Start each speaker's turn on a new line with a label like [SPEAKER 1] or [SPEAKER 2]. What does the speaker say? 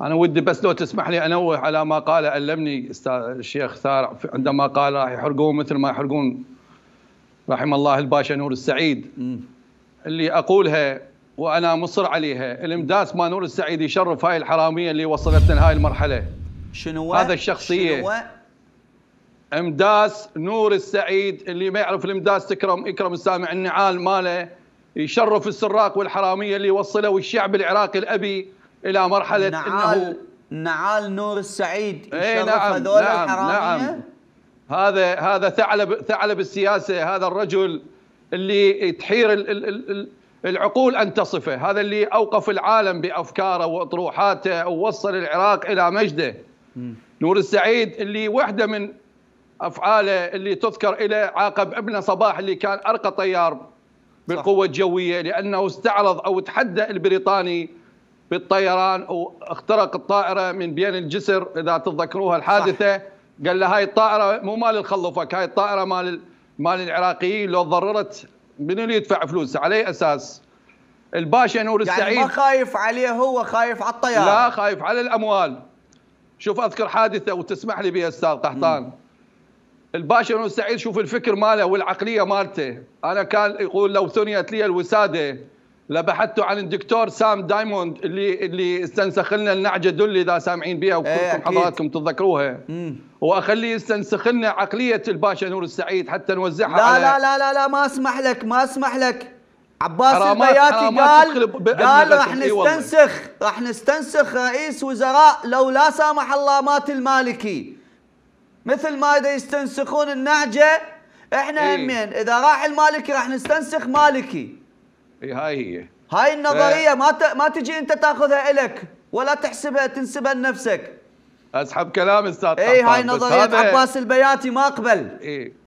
[SPEAKER 1] انا ودي بس لو تسمح لي انوه على ما قال علمني استاذ الشيخ ثار عندما قال راح يحرقون مثل ما يحرقون رحم الله الباشا نور السعيد اللي اقولها وانا مصر عليها الامداس ما نور السعيد يشرف هاي الحراميه اللي وصلتنا لهاي المرحله شنو هذا الشخصيه شنو امداس نور السعيد اللي ما يعرف الامداس تكرم اكرم السامع النعال ماله يشرف السراق والحراميه اللي وصلوا الشعب العراقي الابي الى مرحله نعال انه
[SPEAKER 2] نعال نور السعيد اي نعم هذول نعم الحراميه نعم
[SPEAKER 1] هذا هذا ثعلب ثعلب السياسه هذا الرجل اللي تحير العقول ان تصفه، هذا اللي اوقف العالم بافكاره واطروحاته ووصل العراق الى مجده. نور السعيد اللي واحده من افعاله اللي تذكر الى عاقب ابنه صباح اللي كان ارقى طيار بالقوه الجويه لانه استعرض او تحدى البريطاني بالطيران واخترق الطائره من بين الجسر اذا تتذكروها الحادثه صح. قال له هاي الطائره مو مال الخلفك هاي الطائره مال مال العراقيين لو ضررت من اللي يدفع فلوس على اي اساس الباشا نور يعني السعيد يعني ما
[SPEAKER 2] خايف عليه هو خايف على
[SPEAKER 1] الطيارة لا خايف على الأموال شوف أذكر حادثة وتسمح لي بها أستاذ قحطان الباشا نور السعيد شوف الفكر ماله والعقلية مالته أنا كان يقول لو ثنيت لي الوسادة لبحثتوا عن الدكتور سام دايموند اللي اللي استنسخ لنا النعجه دلي اذا سامعين بها إيه، وكلكم حضراتكم تتذكروها واخليه يستنسخ لنا عقليه الباشا نور السعيد حتى نوزعها لا لا
[SPEAKER 2] لا لا لا ما اسمح لك ما اسمح لك عباس البياتي قال قال راح إيه نستنسخ راح نستنسخ رئيس وزراء لو لا سامح الله مات المالكي مثل ما اذا يستنسخون النعجه احنا إيه؟ همين اذا راح المالكي راح نستنسخ مالكي اي هاي هي هاي النظريه ف... إيه. ما ت... ما تجي انت تاخذها الك ولا تحسبها
[SPEAKER 1] تنسبها لنفسك اسحب كلام استاذ اي هاي نظريه عباس البياتي ما اقبل اي